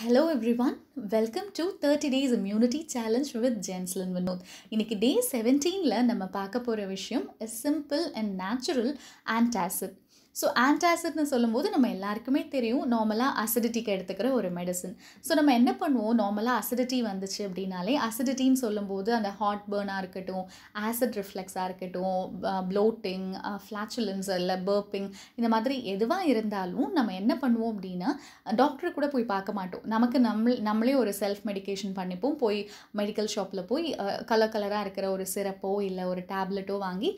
Hello everyone welcome to thirty days immunity challenge with ஜென்ஸ்லன் வினோத் இன்றைக்கி day செவன்டீனில் நம்ம பார்க்க போகிற விஷயம் simple and natural antacid so ஆன்டாசிட்னு சொல்லும்போது நம்ம எல்லாருக்குமே தெரியும் நார்மலாக அசிடிட்டிக்கு எடுத்துக்கிற ஒரு மெடிசன் ஸோ நம்ம என்ன பண்ணுவோம் நார்மலாக அசிடிட்டி வந்துச்சு அப்படின்னாலே அசிடிட்டின்னு சொல்லும்போது அந்த ஹாட் பேர்னாக இருக்கட்டும் ஆசிட் ரிஃப்ளெக்ஸாக இருக்கட்டும் ப்ளோட்டிங் ஃப்ளாச்சுலன்ஸ் இல்லை பர்ப்பிங் இந்த மாதிரி எதுவாக இருந்தாலும் நம்ம என்ன பண்ணுவோம் அப்படின்னா டாக்டர் கூட போய் பார்க்க மாட்டோம் நமக்கு நம்ம நம்மளே ஒரு செல்ஃப் மெடிக்கேஷன் பண்ணிப்போம் போய் மெடிக்கல் ஷாப்பில் போய் கலர் கலராக இருக்கிற ஒரு சிரப்போ இல்லை ஒரு டேப்லெட்டோ வாங்கி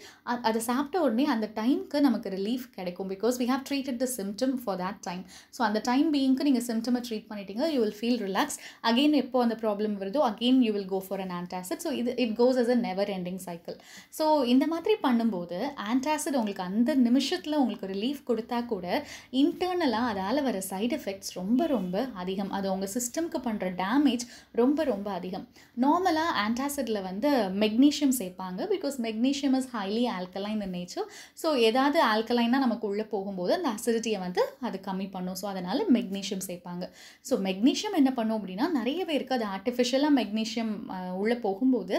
அதை சாப்பிட்ட உடனே அந்த டைமுக்கு நமக்கு ரிலீஃப் கிடைக்கும் இருக்கும் because we have treated the symptom for that time so அந்த டைம் பீயிங்க்கு நீங்கள் சிம்டமை ட்ரீட் பண்ணிட்டீங்க you will feel relax again எப்போ அந்த ப்ராப்ளம் வருதோ again you will go for an antacid so இது it goes as a never ending cycle so இந்த மாதிரி பண்ணும்போது ஆன்டாசிட் உங்களுக்கு அந்த நிமிஷத்தில் உங்களுக்கு ரிலீஃப் கொடுத்தா கூட இன்டர்னலாக அதால் வர சைட் எஃபெக்ட்ஸ் ரொம்ப ரொம்ப அதிகம் அது உங்கள் சிஸ்டம்க்கு பண்ணுற டேமேஜ் ரொம்ப ரொம்ப அதிகம் நார்மலாக ஆன்டாசிடில் வந்து மெக்னீஷியம் சேர்ப்பாங்க because magnesium is highly alkaline in nature so ஏதாவது ஆல்கலைனாக நமக்கு உள்ளே போகும்போது அந்த அசிடிட்டியை வந்து அது கம்மி பண்ணும் ஸோ அதனால் மெக்னீஷியம் சேர்ப்பாங்க ஸோ மெக்னீஷியம் என்ன பண்ணும் அப்படின்னா நிறைய பேருக்கு அது ஆர்டிஃபிஷியலாக மெக்னீஷியம் உள்ளே போகும்போது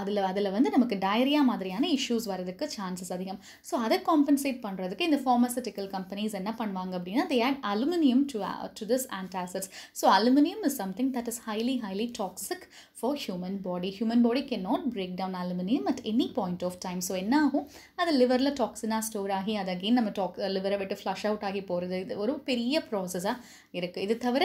அதில் அதில் வந்து நமக்கு டயரியா மாதிரியான இஷ்யூஸ் வரதுக்கு சான்சஸ் அதிகம் ஸோ அதை காம்பன்சேட் பண்ணுறதுக்கு இந்த ஃபார்மசூட்டிக்கல் கம்பெனிஸ் என்ன பண்ணுவாங்க அப்படின்னா they add aluminium to to this antacids so aluminium is something that is highly highly toxic for human body. Human body cannot break down aluminium at any point of time. So என்ன ஆகும் அது லிவரில் டாக்ஸினாக store ஆகி அது again நம்ம talk லிவரை விட்டு flush out ஆகி போகிறது இது ஒரு பெரிய ப்ராசஸாக இருக்குது இது தவிர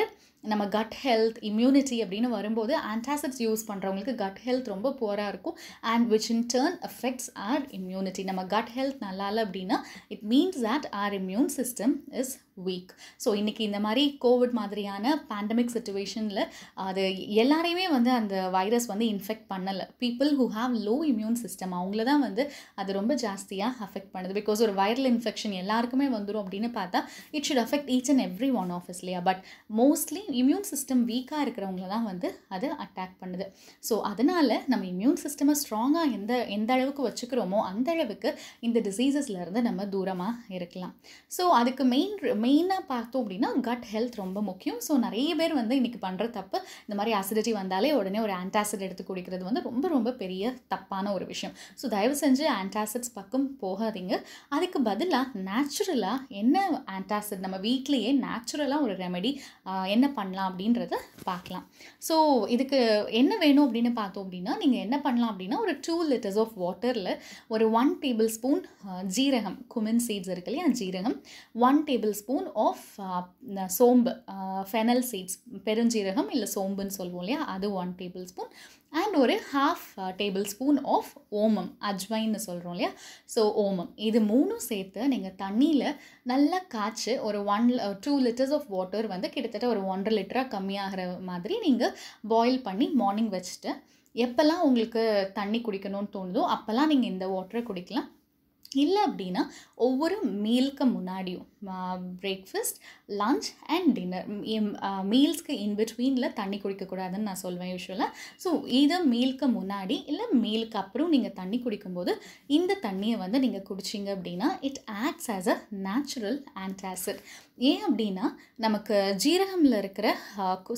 நம்ம கட் ஹெல்த் இம்யூனிட்டி அப்படின்னு வரும்போது ஆன்டாசிட்ஸ் யூஸ் பண்ணுறவங்களுக்கு கட் ஹெல்த் ரொம்ப புவராக இருக்கும் and which in turn affects our immunity நம்ம கட் ஹெல்த் நல்லா இல்லை அப்படின்னா it means that our immune system is weak so இன்றைக்கி இந்த மாதிரி கோவிட் மாதிரியான பேண்டமிக் சுச்சுவேஷனில் அது எல்லாரையுமே வந்து அந்த வைரஸ் வந்து இன்ஃபெக்ட் பண்ணலை people who have low immune system அவங்கள தான் வந்து அது ரொம்ப ஜாஸ்தியாக அஃபெக்ட் பண்ணுது பிகாஸ் ஒரு வைரல் இன்ஃபெக்ஷன் எல்லாருக்குமே வந்துடும் அப்படின்னு பார்த்தா it should affect each and every one of is இல்லையா பட் மோஸ்ட்லி இம்யூன் சிஸ்டம் வீக்காக இருக்கிறவங்கள தான் வந்து அது அட்டாக் பண்ணுது ஸோ அதனால் நம்ம இம்யூன் சிஸ்டமை ஸ்ட்ராங்காக எந்த எந்த அளவுக்கு வச்சுக்கிறோமோ அந்த அளவுக்கு இந்த டிசீசஸ்லேருந்து நம்ம தூரமாக இருக்கலாம் ஸோ அதுக்கு மெயின் மெயினாக பார்த்தோம் அப்படின்னா கட் ஹெல்த் ரொம்ப முக்கியம் ஸோ நிறைய பேர் வந்து இன்றைக்கி பண்ணுற தப்பு இந்த மாதிரி அசிடிட்டி வந்தாலே உடனே ஒரு ஆன்டாசிட் எடுத்து குடிக்கிறது வந்து ரொம்ப ரொம்ப பெரிய தப்பான ஒரு விஷயம் ஸோ தயவு செஞ்சு ஆன்டாசிட்ஸ் பக்கம் போகாதீங்க அதுக்கு பதிலாக நேச்சுரலாக என்ன ஆன்டாசிட் நம்ம வீட்லேயே நேச்சுரலாக ஒரு ரெமெடி என்ன பண்ணலாம் அப்படின்றத பார்க்கலாம் ஸோ இதுக்கு என்ன வேணும் அப்படின்னு பார்த்தோம் அப்படின்னா நீங்கள் என்ன பண்ணலாம் அப்படின்னா ஒரு டூ லிட்டர்ஸ் ஆஃப் வாட்டரில் ஒரு ஒன் டேபிள் ஸ்பூன் ஜீரகம் குமின் சீட்ஸ் இருக்கு இல்லையா ஜீரகம் one tablespoon spoon of uh, சோம்பு ஃபெனல் uh, சீட்ஸ் பெருஞ்சீரகம் இல்லை சோம்புன்னு சொல்லுவோம் இல்லையா அது ஒன் டேபிள் ஸ்பூன் அண்ட் ஒரு ஹாஃப் டேபிள் ஸ்பூன் ஆஃப் ஓமம் அஜ்வைன்னு சொல்கிறோம் இல்லையா ஸோ ஓமம் இது மூணும் சேர்த்து நீங்கள் தண்ணியில் நல்லா காய்ச்சி ஒரு one two litres of water வந்து கிட்டத்தட்ட ஒரு ஒன்றரை லிட்டராக கம்மியாகிற மாதிரி நீங்கள் பாயில் பண்ணி மார்னிங் வச்சுட்டு எப்போல்லாம் உங்களுக்கு தண்ணி குடிக்கணும்னு தோணுதோ அப்போல்லாம் நீங்கள் இந்த வாட்டரை குடிக்கலாம் இல்லை அப்படின்னா ஒவ்வொரு மீலுக்கு முன்னாடியும் பிரேக்ஃபஸ்ட் லஞ்ச் அண்ட் டின்னர் மீல்ஸ்க்கு இன் பிட்வீனில் தண்ணி குடிக்கக்கூடாதுன்னு நான் சொல்வேன் யூஸ்வலாக ஸோ இதை மீலுக்கு முன்னாடி இல்லை மீலுக்கு அப்புறம் நீங்கள் தண்ணி குடிக்கும்போது இந்த தண்ணியை வந்து நீங்கள் குடிச்சிங்க அப்படின்னா it acts as a natural antacid ஏன் அப்படின்னா நமக்கு ஜீரகமில் இருக்கிற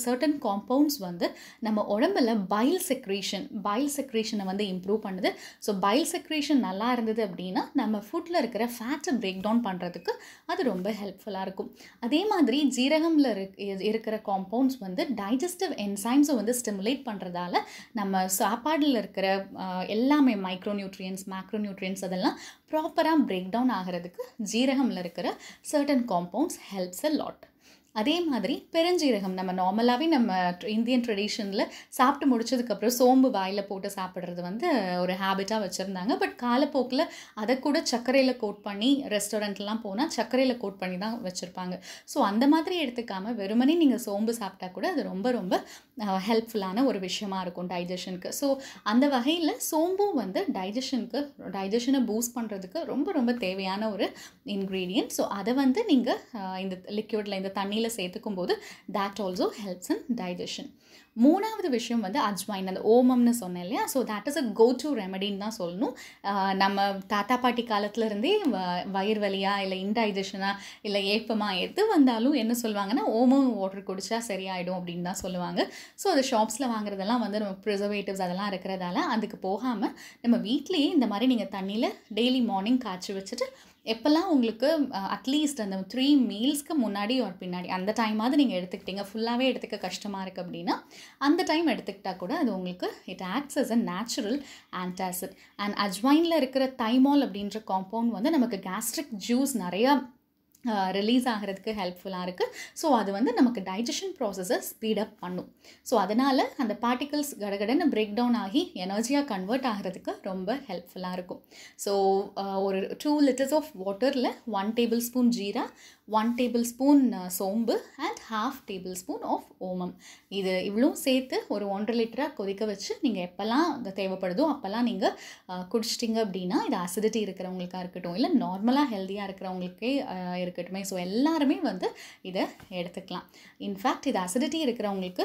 சர்டன் காம்பவுண்ட்ஸ் வந்து நம்ம உடம்பில் பைல் செக்ரேஷன் பைல் செக்ரேஷனை வந்து இம்ப்ரூவ் பண்ணுது ஸோ பைல் செக்ரேஷன் நல்லா இருந்தது அப்படின்னா நம்ம ஃபுட்டில் இருக்கிற ஃபேட்டை பிரேக் டவுன் பண்ணுறதுக்கு அது ரொம்ப ஹெல்ப்ஃபுல்லாக இருக்கும் அதே மாதிரி ஜீரகமில் இருக்கிற காம்பவுண்ட்ஸ் வந்து டைஜஸ்டிவ் என்சைம்ஸை வந்து ஸ்டிமுலேட் பண்ணுறதால நம்ம சாப்பாடில் இருக்கிற எல்லாமே மைக்ரோ நியூட்ரியன்ஸ் மேக்ரோ நியூட்ரியன்ஸ் அதெல்லாம் ப்ராப்பராக பிரேக் டவுன் ஆகிறதுக்கு ஜீரகமில் இருக்கிற certain compounds helps a lot அதே மாதிரி பெருஞ்சீரகம் நம்ம நார்மலாகவே நம்ம இந்தியன் ட்ரெடிஷனில் சாப்பிட்டு முடிச்சதுக்கப்புறம் சோம்பு வாயில் போட்டு சாப்பிட்றது வந்து ஒரு ஹேபிட்டாக வச்சுருந்தாங்க பட் காலப்போக்கில் அதை கூட சர்க்கரையில் கோட் பண்ணி ரெஸ்டாரண்ட்லாம் போனால் சர்க்கரையில் கோட் பண்ணி தான் வச்சுருப்பாங்க ஸோ அந்த மாதிரி எடுத்துக்காமல் வெறுமனே நீங்கள் சோம்பு சாப்பிட்டா கூட அது ரொம்ப ரொம்ப ஹெல்ப்ஃபுல்லான ஒரு விஷயமாக இருக்கும் டைஜஷனுக்கு ஸோ அந்த வகையில் சோம்பும் வந்து டைஜஷனுக்கு டைஜஷனை பூஸ்ட் பண்ணுறதுக்கு ரொம்ப ரொம்ப தேவையான ஒரு இன்க்ரீடியன்ட் ஸோ அதை வந்து நீங்கள் இந்த லிக்யூடில் இந்த தண்ணியில் தண்ணியில் சேர்த்துக்கும் போது that also helps in digestion மூணாவது விஷயம் வந்து அஜ்வாயின் அந்த ஓமம்னு சொன்னேன் இல்லையா so that is a go to ரெமடின்னு தான் சொல்லணும் நம்ம தாத்தா பாட்டி காலத்துலேருந்தே வயிறு வலியாக இல்லை இன்டைஜஷனாக இல்லை ஏப்பமாக எது வந்தாலும் என்ன சொல்லுவாங்கன்னா ஓமம் வாட்டர் குடிச்சா சரியாயிடும் அப்படின்னு தான் சொல்லுவாங்க ஸோ அது ஷாப்ஸில் வாங்குறதெல்லாம் வந்து நம்ம ப்ரிசர்வேட்டிவ்ஸ் அதெல்லாம் இருக்கிறதால அதுக்கு போகாமல் நம்ம வீட்லேயே இந்த மாதிரி நீங்கள் தண்ணியில் டெய்லி மார்னிங் காய்ச்சி வச்சுட்டு எப்போல்லாம் உங்களுக்கு அட்லீஸ்ட் அந்த த்ரீ மீல்ஸ்க்கு முன்னாடி ஒரு பின்னாடி அந்த டைமாவது நீங்கள் எடுத்துக்கிட்டீங்க ஃபுல்லாகவே எடுத்துக்க கஷ்டமாக இருக்குது அப்படின்னா அந்த டைம் எடுத்துக்கிட்டால் கூட அது உங்களுக்கு it acts as a natural antacid and அஜ்வைனில் இருக்கிற தைமால் அப்படின்ற காம்பவுண்ட் வந்து நமக்கு கேஸ்ட்ரிக் ஜூஸ் நிறையா ரிலீஸ் ஆகிறதுக்கு ஹெல்ப்ஃபுல்லாக இருக்குது ஸோ அது வந்து நமக்கு டைஜஷன் ப்ராசஸை ஸ்பீடப் பண்ணும் ஸோ அதனால் அந்த பார்ட்டிகல்ஸ் கடகடன்னு பிரேக் டவுன் ஆகி எனர்ஜியாக கன்வெர்ட் ஆகிறதுக்கு ரொம்ப ஹெல்ப்ஃபுல்லாக இருக்கும் ஸோ ஒரு டூ லிட்டர்ஸ் ஆஃப் வாட்டரில் one tablespoon jeera one tablespoon சோம்பு and half tablespoon of ஓமம் இது இவ்வளோ சேர்த்து ஒரு ஒன்றரை லிட்டராக கொதிக்க வச்சு நீங்கள் எப்போல்லாம் தேவைப்படுதோ அப்போல்லாம் நீங்கள் குடிச்சிட்டிங்க அப்படின்னா இது அசிடிட்டி இருக்கிறவங்களுக்காக இருக்கட்டும் இல்லை நார்மலாக ஹெல்த்தியாக இருக்கிறவங்களுக்கே இருக்கட்டுமே ஸோ எல்லாருமே வந்து இதை எடுத்துக்கலாம் இன்ஃபேக்ட் இது அசிடிட்டி இருக்கிறவங்களுக்கு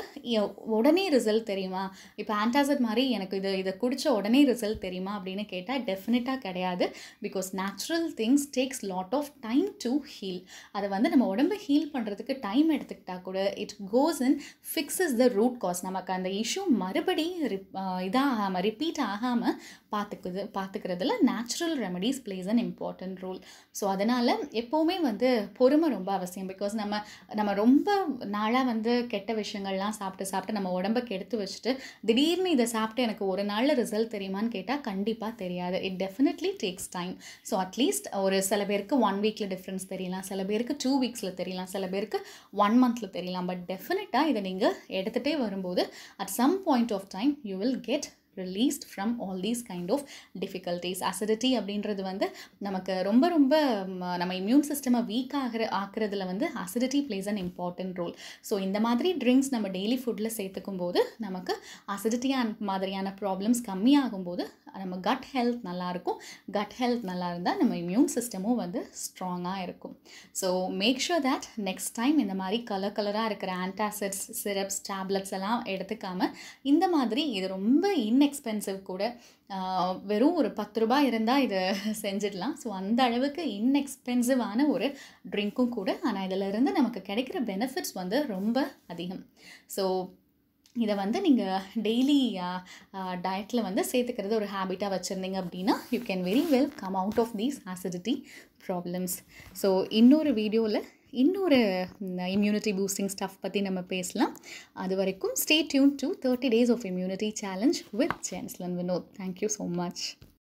உடனே ரிசல்ட் தெரியுமா இப்போ ஆன்டாசிட் மாதிரி எனக்கு இது இதை குடித்த உடனே ரிசல்ட் தெரியுமா அப்படின்னு கேட்டால் டெஃபினட்டாக கிடையாது because natural things takes lot of time to heal அதை வந்து நம்ம உடம்பு ஹீல் பண்ணுறதுக்கு டைம் எடுத்துக்கிட்டால் கூட it goes in fixes the root cause நமக்கு அந்த இஷ்யூ மறுபடியும் இதாகாமல் ரிப்பீட் ஆகாமல் பார்த்துக்குது பார்த்துக்கிறதுல natural remedies plays an important role so அதனால் எப்போவுமே வந்து பொறுமை ரொம்ப அவசியம் பிகாஸ் நம்ம நம்ம ரொம்ப நாளாக வந்து கெட்ட விஷயங்கள்லாம் சாப்பிட்டு சாப்பிட்டு நம்ம உடம்பை கெடுத்து வச்சுட்டு திடீர்னு இதை சாப்பிட்டு எனக்கு ஒரு நாளில் ரிசல்ட் தெரியுமான்னு கேட்டால் கண்டிப்பாக தெரியாது it definitely takes time so at least ஒரு சில பேருக்கு ஒன் வீக்கில் டிஃப்ரென்ஸ் தெரியலாம் சில பேருக்கு டூ வீக்ஸில் தெரியலாம் சில பேருக்கு ஒன் மந்தில் தெரியலாம் பட் டெஃபினட்டாக இதை நீங்கள் எடுத்துகிட்டே வரும்போது at some point of time you will get released from all these kind of difficulties acidity அப்படின்றது வந்து நமக்கு ரொம்ப ரொம்ப நம்ம இம்யூன் சிஸ்டமை வீக் ஆகிற ஆக்குறதுல வந்து acidity plays and important role so இந்த மாதிரி ட்ரிங்க்ஸ் நம்ம டெய்லி ஃபுட்டில் சேர்த்துக்கும் போது நமக்கு அசிடிட்டியான மாதிரியான ப்ராப்ளம்ஸ் கம்மியாகும் போது நம்ம கட் ஹெல்த் நல்லாயிருக்கும் கட் ஹெல்த் நல்லா இருந்தால் நம்ம இம்யூன் சிஸ்டமும் வந்து ஸ்ட்ராங்காக இருக்கும் so make sure that next time இந்த மாதிரி கலர் கலராக இருக்கிற ஆன்டாசிட்ஸ் சிரப்ஸ் டேப்லெட்ஸ் எல்லாம் எடுத்துக்காமல் இந்த மாதிரி இது ரொம்ப இன்ன இன்எக்ஸ்பென்சிவ் கூட வெறும் ஒரு பத்து ரூபாய் இருந்தால் இதை செஞ்சிடலாம் ஸோ அந்த அளவுக்கு இன்எக்ஸ்பென்சிவான ஒரு ட்ரிங்க்கும் கூட ஆனால் இதிலிருந்து நமக்கு கிடைக்கிற பெனிஃபிட்ஸ் வந்து ரொம்ப அதிகம் ஸோ இதை வந்து நீங்கள் டெய்லி டயட்டில் வந்து சேர்த்துக்கிறது ஒரு ஹேபிட்டாக வச்சுருந்தீங்க அப்படின்னா you can very well come out of these acidity problems so இன்னொரு வீடியோவில் இன்னொரு இம்யூனிட்டி பூஸ்டிங் ஸ்டஃப் பற்றி நம்ம பேசலாம் அது வரைக்கும் stay tuned to thirty days of immunity challenge with ஜென்ஸ்லன் வினோத் தேங்க்யூ ஸோ மச்